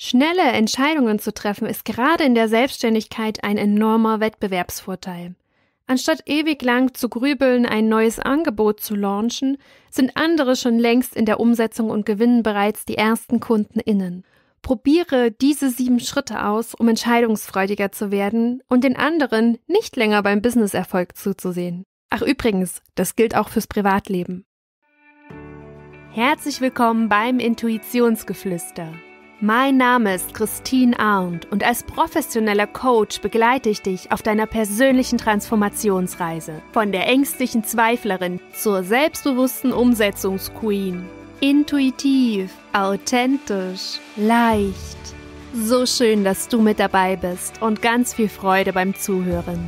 Schnelle Entscheidungen zu treffen ist gerade in der Selbstständigkeit ein enormer Wettbewerbsvorteil. Anstatt ewig lang zu grübeln, ein neues Angebot zu launchen, sind andere schon längst in der Umsetzung und gewinnen bereits die ersten KundenInnen. Probiere diese sieben Schritte aus, um entscheidungsfreudiger zu werden und den anderen nicht länger beim Businesserfolg zuzusehen. Ach übrigens, das gilt auch fürs Privatleben. Herzlich willkommen beim Intuitionsgeflüster mein Name ist Christine Arndt und als professioneller Coach begleite ich dich auf deiner persönlichen Transformationsreise von der ängstlichen Zweiflerin zur selbstbewussten Umsetzungsqueen. Intuitiv, authentisch, leicht. So schön, dass du mit dabei bist und ganz viel Freude beim Zuhören.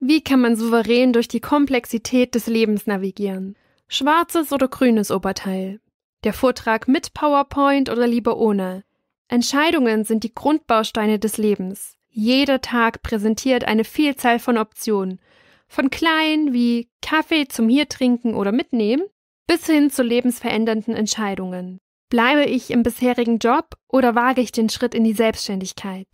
Wie kann man souverän durch die Komplexität des Lebens navigieren? Schwarzes oder grünes Oberteil? Der Vortrag mit PowerPoint oder lieber ohne. Entscheidungen sind die Grundbausteine des Lebens. Jeder Tag präsentiert eine Vielzahl von Optionen. Von klein wie Kaffee zum hier trinken oder mitnehmen bis hin zu lebensverändernden Entscheidungen. Bleibe ich im bisherigen Job oder wage ich den Schritt in die Selbstständigkeit?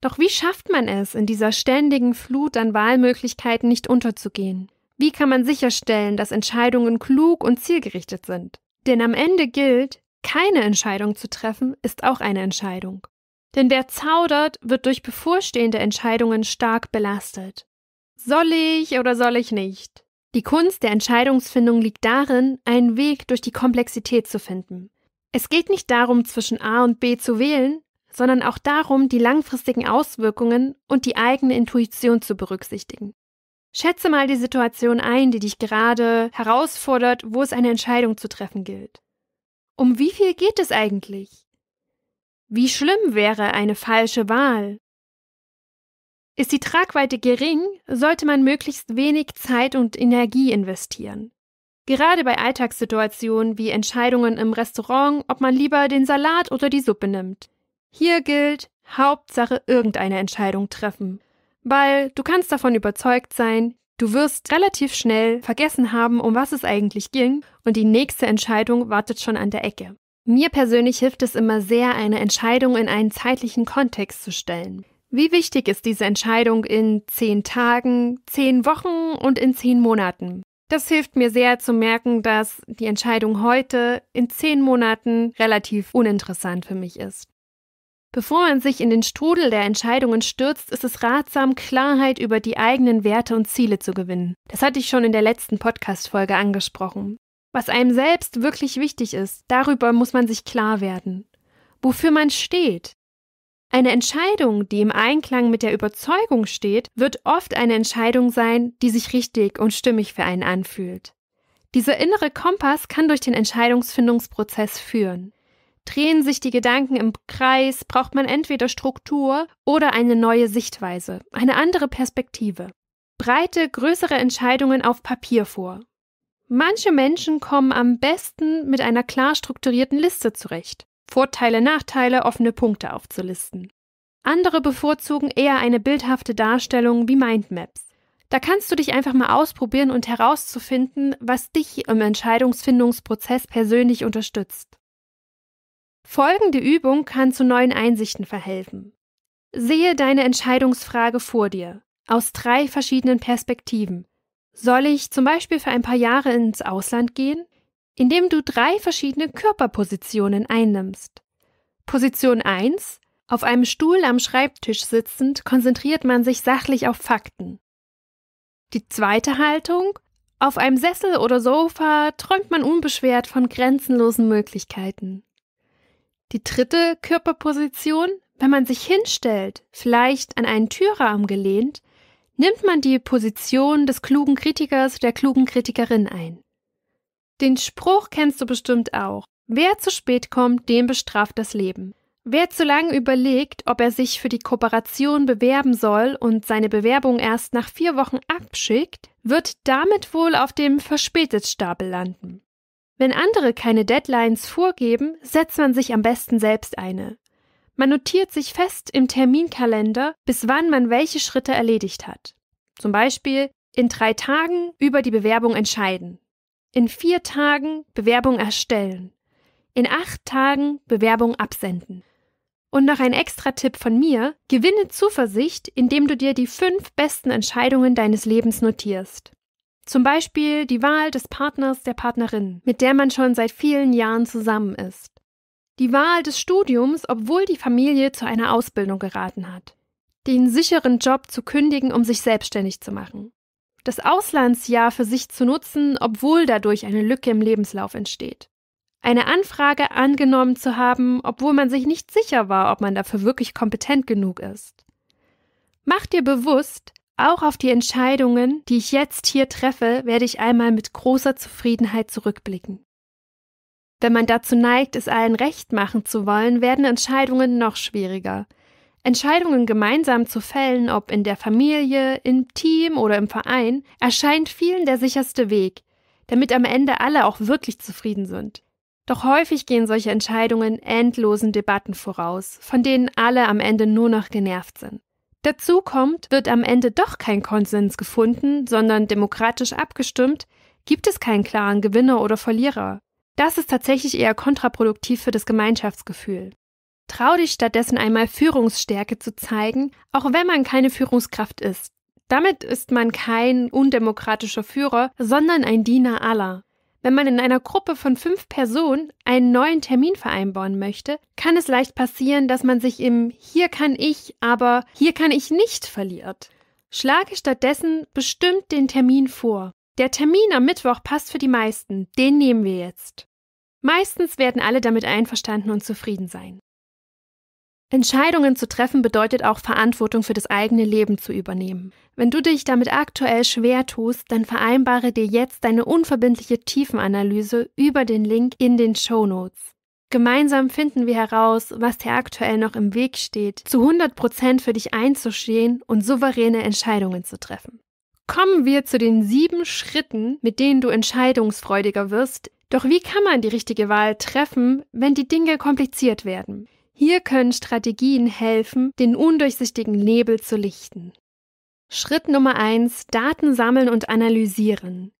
Doch wie schafft man es, in dieser ständigen Flut an Wahlmöglichkeiten nicht unterzugehen? Wie kann man sicherstellen, dass Entscheidungen klug und zielgerichtet sind? Denn am Ende gilt, keine Entscheidung zu treffen ist auch eine Entscheidung. Denn wer zaudert, wird durch bevorstehende Entscheidungen stark belastet. Soll ich oder soll ich nicht? Die Kunst der Entscheidungsfindung liegt darin, einen Weg durch die Komplexität zu finden. Es geht nicht darum, zwischen A und B zu wählen, sondern auch darum, die langfristigen Auswirkungen und die eigene Intuition zu berücksichtigen. Schätze mal die Situation ein, die dich gerade herausfordert, wo es eine Entscheidung zu treffen gilt. Um wie viel geht es eigentlich? Wie schlimm wäre eine falsche Wahl? Ist die Tragweite gering, sollte man möglichst wenig Zeit und Energie investieren. Gerade bei Alltagssituationen wie Entscheidungen im Restaurant, ob man lieber den Salat oder die Suppe nimmt. Hier gilt, Hauptsache irgendeine Entscheidung treffen weil du kannst davon überzeugt sein, du wirst relativ schnell vergessen haben, um was es eigentlich ging und die nächste Entscheidung wartet schon an der Ecke. Mir persönlich hilft es immer sehr, eine Entscheidung in einen zeitlichen Kontext zu stellen. Wie wichtig ist diese Entscheidung in zehn Tagen, zehn Wochen und in zehn Monaten? Das hilft mir sehr zu merken, dass die Entscheidung heute in zehn Monaten relativ uninteressant für mich ist. Bevor man sich in den Strudel der Entscheidungen stürzt, ist es ratsam, Klarheit über die eigenen Werte und Ziele zu gewinnen. Das hatte ich schon in der letzten Podcast-Folge angesprochen. Was einem selbst wirklich wichtig ist, darüber muss man sich klar werden. Wofür man steht. Eine Entscheidung, die im Einklang mit der Überzeugung steht, wird oft eine Entscheidung sein, die sich richtig und stimmig für einen anfühlt. Dieser innere Kompass kann durch den Entscheidungsfindungsprozess führen. Drehen sich die Gedanken im Kreis, braucht man entweder Struktur oder eine neue Sichtweise, eine andere Perspektive. Breite größere Entscheidungen auf Papier vor. Manche Menschen kommen am besten mit einer klar strukturierten Liste zurecht. Vorteile, Nachteile, offene Punkte aufzulisten. Andere bevorzugen eher eine bildhafte Darstellung wie Mindmaps. Da kannst du dich einfach mal ausprobieren und herauszufinden, was dich im Entscheidungsfindungsprozess persönlich unterstützt. Folgende Übung kann zu neuen Einsichten verhelfen. Sehe deine Entscheidungsfrage vor dir, aus drei verschiedenen Perspektiven. Soll ich zum Beispiel für ein paar Jahre ins Ausland gehen? Indem du drei verschiedene Körperpositionen einnimmst. Position 1. Auf einem Stuhl am Schreibtisch sitzend konzentriert man sich sachlich auf Fakten. Die zweite Haltung. Auf einem Sessel oder Sofa träumt man unbeschwert von grenzenlosen Möglichkeiten. Die dritte Körperposition, wenn man sich hinstellt, vielleicht an einen Türrahmen gelehnt, nimmt man die Position des klugen Kritikers, der klugen Kritikerin ein. Den Spruch kennst du bestimmt auch. Wer zu spät kommt, dem bestraft das Leben. Wer zu lange überlegt, ob er sich für die Kooperation bewerben soll und seine Bewerbung erst nach vier Wochen abschickt, wird damit wohl auf dem Verspätetstapel landen. Wenn andere keine Deadlines vorgeben, setzt man sich am besten selbst eine. Man notiert sich fest im Terminkalender, bis wann man welche Schritte erledigt hat. Zum Beispiel in drei Tagen über die Bewerbung entscheiden, in vier Tagen Bewerbung erstellen, in acht Tagen Bewerbung absenden. Und noch ein extra Tipp von mir, gewinne Zuversicht, indem du dir die fünf besten Entscheidungen deines Lebens notierst. Zum Beispiel die Wahl des Partners, der Partnerin, mit der man schon seit vielen Jahren zusammen ist. Die Wahl des Studiums, obwohl die Familie zu einer Ausbildung geraten hat. Den sicheren Job zu kündigen, um sich selbstständig zu machen. Das Auslandsjahr für sich zu nutzen, obwohl dadurch eine Lücke im Lebenslauf entsteht. Eine Anfrage angenommen zu haben, obwohl man sich nicht sicher war, ob man dafür wirklich kompetent genug ist. Mach dir bewusst, auch auf die Entscheidungen, die ich jetzt hier treffe, werde ich einmal mit großer Zufriedenheit zurückblicken. Wenn man dazu neigt, es allen recht machen zu wollen, werden Entscheidungen noch schwieriger. Entscheidungen gemeinsam zu fällen, ob in der Familie, im Team oder im Verein, erscheint vielen der sicherste Weg, damit am Ende alle auch wirklich zufrieden sind. Doch häufig gehen solche Entscheidungen endlosen Debatten voraus, von denen alle am Ende nur noch genervt sind. Dazu kommt, wird am Ende doch kein Konsens gefunden, sondern demokratisch abgestimmt, gibt es keinen klaren Gewinner oder Verlierer. Das ist tatsächlich eher kontraproduktiv für das Gemeinschaftsgefühl. Trau dich stattdessen einmal Führungsstärke zu zeigen, auch wenn man keine Führungskraft ist. Damit ist man kein undemokratischer Führer, sondern ein Diener aller. Wenn man in einer Gruppe von fünf Personen einen neuen Termin vereinbaren möchte, kann es leicht passieren, dass man sich im Hier kann ich, aber hier kann ich nicht verliert. Schlage stattdessen bestimmt den Termin vor. Der Termin am Mittwoch passt für die meisten, den nehmen wir jetzt. Meistens werden alle damit einverstanden und zufrieden sein. Entscheidungen zu treffen bedeutet auch Verantwortung für das eigene Leben zu übernehmen. Wenn du dich damit aktuell schwer tust, dann vereinbare dir jetzt deine unverbindliche Tiefenanalyse über den Link in den Show Notes. Gemeinsam finden wir heraus, was dir aktuell noch im Weg steht, zu 100% für dich einzustehen und souveräne Entscheidungen zu treffen. Kommen wir zu den sieben Schritten, mit denen du entscheidungsfreudiger wirst. Doch wie kann man die richtige Wahl treffen, wenn die Dinge kompliziert werden? Hier können Strategien helfen, den undurchsichtigen Nebel zu lichten. Schritt Nummer 1. Daten sammeln und analysieren.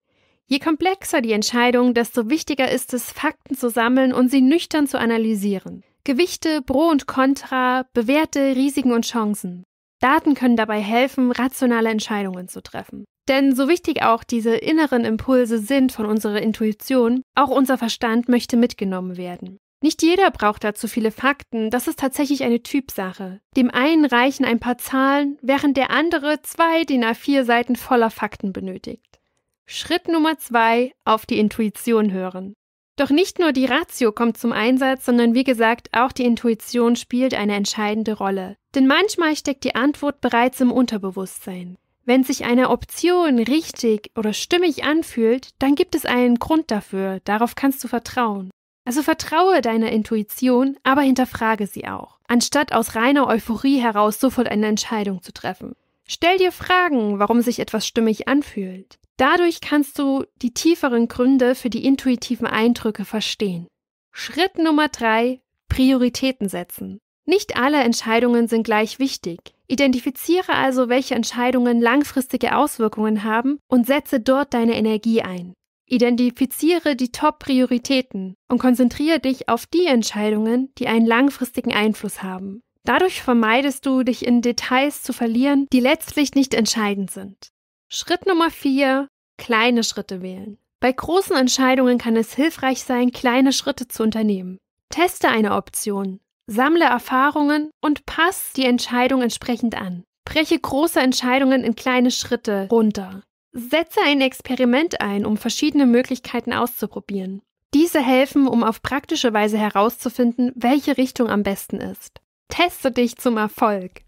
Je komplexer die Entscheidung, desto wichtiger ist es, Fakten zu sammeln und sie nüchtern zu analysieren. Gewichte, Pro und Contra, Bewährte, Risiken und Chancen. Daten können dabei helfen, rationale Entscheidungen zu treffen. Denn so wichtig auch diese inneren Impulse sind von unserer Intuition, auch unser Verstand möchte mitgenommen werden. Nicht jeder braucht dazu viele Fakten, das ist tatsächlich eine Typsache. Dem einen reichen ein paar Zahlen, während der andere zwei DIN A4 Seiten voller Fakten benötigt. Schritt Nummer zwei, auf die Intuition hören. Doch nicht nur die Ratio kommt zum Einsatz, sondern wie gesagt, auch die Intuition spielt eine entscheidende Rolle. Denn manchmal steckt die Antwort bereits im Unterbewusstsein. Wenn sich eine Option richtig oder stimmig anfühlt, dann gibt es einen Grund dafür, darauf kannst du vertrauen. Also vertraue deiner Intuition, aber hinterfrage sie auch, anstatt aus reiner Euphorie heraus sofort eine Entscheidung zu treffen. Stell dir Fragen, warum sich etwas stimmig anfühlt. Dadurch kannst du die tieferen Gründe für die intuitiven Eindrücke verstehen. Schritt Nummer 3. Prioritäten setzen. Nicht alle Entscheidungen sind gleich wichtig. Identifiziere also, welche Entscheidungen langfristige Auswirkungen haben und setze dort deine Energie ein. Identifiziere die Top-Prioritäten und konzentriere dich auf die Entscheidungen, die einen langfristigen Einfluss haben. Dadurch vermeidest du, dich in Details zu verlieren, die letztlich nicht entscheidend sind. Schritt Nummer 4. Kleine Schritte wählen. Bei großen Entscheidungen kann es hilfreich sein, kleine Schritte zu unternehmen. Teste eine Option, sammle Erfahrungen und passe die Entscheidung entsprechend an. Breche große Entscheidungen in kleine Schritte runter. Setze ein Experiment ein, um verschiedene Möglichkeiten auszuprobieren. Diese helfen, um auf praktische Weise herauszufinden, welche Richtung am besten ist. Teste dich zum Erfolg.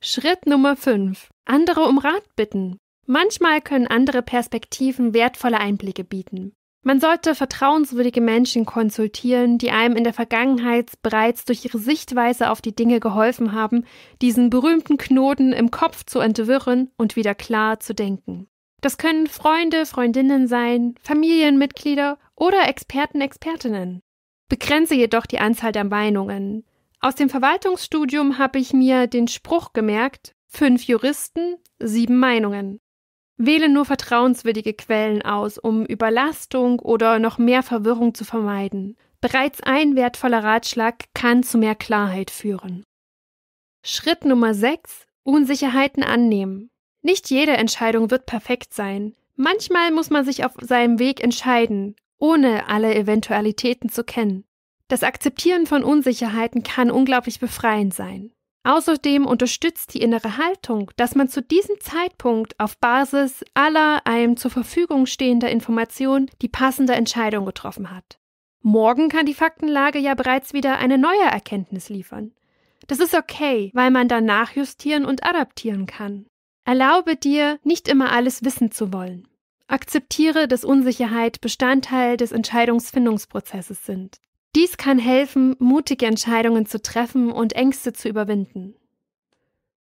Schritt Nummer 5. Andere um Rat bitten. Manchmal können andere Perspektiven wertvolle Einblicke bieten. Man sollte vertrauenswürdige Menschen konsultieren, die einem in der Vergangenheit bereits durch ihre Sichtweise auf die Dinge geholfen haben, diesen berühmten Knoten im Kopf zu entwirren und wieder klar zu denken. Das können Freunde, Freundinnen sein, Familienmitglieder oder Experten, Expertinnen. Begrenze jedoch die Anzahl der Meinungen. Aus dem Verwaltungsstudium habe ich mir den Spruch gemerkt, fünf Juristen, sieben Meinungen. Wähle nur vertrauenswürdige Quellen aus, um Überlastung oder noch mehr Verwirrung zu vermeiden. Bereits ein wertvoller Ratschlag kann zu mehr Klarheit führen. Schritt Nummer 6. Unsicherheiten annehmen. Nicht jede Entscheidung wird perfekt sein. Manchmal muss man sich auf seinem Weg entscheiden, ohne alle Eventualitäten zu kennen. Das Akzeptieren von Unsicherheiten kann unglaublich befreiend sein. Außerdem unterstützt die innere Haltung, dass man zu diesem Zeitpunkt auf Basis aller einem zur Verfügung stehender Informationen die passende Entscheidung getroffen hat. Morgen kann die Faktenlage ja bereits wieder eine neue Erkenntnis liefern. Das ist okay, weil man danach justieren und adaptieren kann. Erlaube dir, nicht immer alles wissen zu wollen. Akzeptiere, dass Unsicherheit Bestandteil des Entscheidungsfindungsprozesses sind. Dies kann helfen, mutige Entscheidungen zu treffen und Ängste zu überwinden.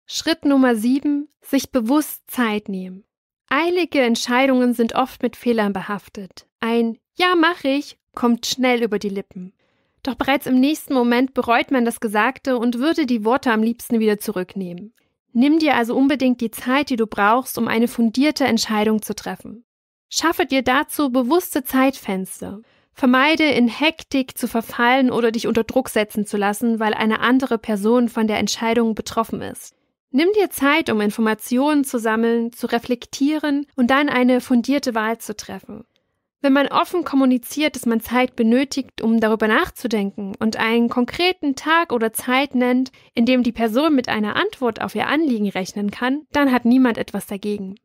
Schritt Nummer 7. Sich bewusst Zeit nehmen. Eilige Entscheidungen sind oft mit Fehlern behaftet. Ein Ja mache ich kommt schnell über die Lippen. Doch bereits im nächsten Moment bereut man das Gesagte und würde die Worte am liebsten wieder zurücknehmen. Nimm dir also unbedingt die Zeit, die du brauchst, um eine fundierte Entscheidung zu treffen. Schaffe dir dazu bewusste Zeitfenster. Vermeide, in Hektik zu verfallen oder dich unter Druck setzen zu lassen, weil eine andere Person von der Entscheidung betroffen ist. Nimm dir Zeit, um Informationen zu sammeln, zu reflektieren und dann eine fundierte Wahl zu treffen. Wenn man offen kommuniziert, dass man Zeit benötigt, um darüber nachzudenken und einen konkreten Tag oder Zeit nennt, in dem die Person mit einer Antwort auf ihr Anliegen rechnen kann, dann hat niemand etwas dagegen.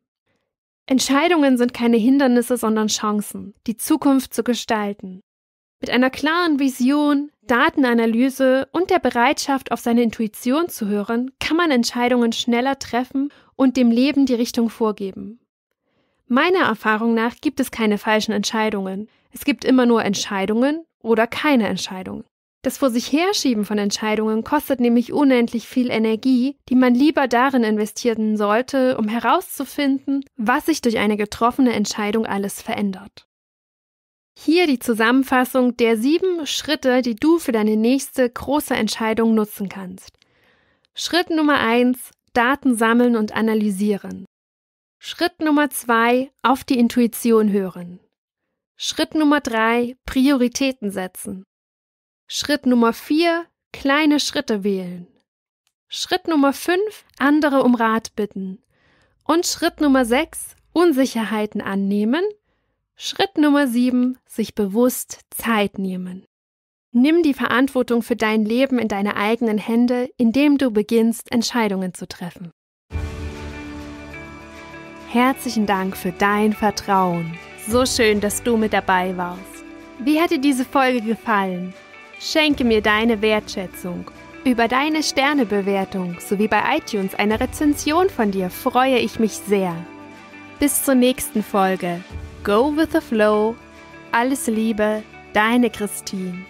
Entscheidungen sind keine Hindernisse, sondern Chancen, die Zukunft zu gestalten. Mit einer klaren Vision, Datenanalyse und der Bereitschaft, auf seine Intuition zu hören, kann man Entscheidungen schneller treffen und dem Leben die Richtung vorgeben. Meiner Erfahrung nach gibt es keine falschen Entscheidungen. Es gibt immer nur Entscheidungen oder keine Entscheidungen. Das Vor sich herschieben von Entscheidungen kostet nämlich unendlich viel Energie, die man lieber darin investieren sollte, um herauszufinden, was sich durch eine getroffene Entscheidung alles verändert. Hier die Zusammenfassung der sieben Schritte, die du für deine nächste große Entscheidung nutzen kannst. Schritt Nummer eins: Daten sammeln und analysieren. Schritt Nummer zwei: Auf die Intuition hören. Schritt Nummer drei: Prioritäten setzen. Schritt Nummer 4. Kleine Schritte wählen. Schritt Nummer 5. Andere um Rat bitten. Und Schritt Nummer 6. Unsicherheiten annehmen. Schritt Nummer 7. Sich bewusst Zeit nehmen. Nimm die Verantwortung für dein Leben in deine eigenen Hände, indem du beginnst, Entscheidungen zu treffen. Herzlichen Dank für dein Vertrauen. So schön, dass du mit dabei warst. Wie hat dir diese Folge gefallen? Schenke mir deine Wertschätzung. Über deine Sternebewertung sowie bei iTunes eine Rezension von dir freue ich mich sehr. Bis zur nächsten Folge. Go with the Flow. Alles Liebe, deine Christine.